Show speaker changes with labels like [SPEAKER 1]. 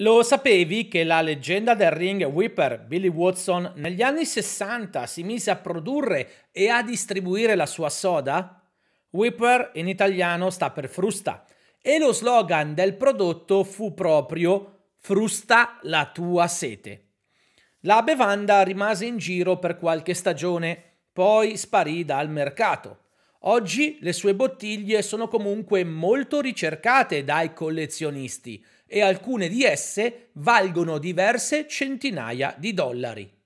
[SPEAKER 1] Lo sapevi che la leggenda del ring whipper Billy Watson negli anni 60 si mise a produrre e a distribuire la sua soda? Whipper in italiano sta per frusta e lo slogan del prodotto fu proprio Frusta la tua sete. La bevanda rimase in giro per qualche stagione, poi sparì dal mercato. Oggi le sue bottiglie sono comunque molto ricercate dai collezionisti e alcune di esse valgono diverse centinaia di dollari.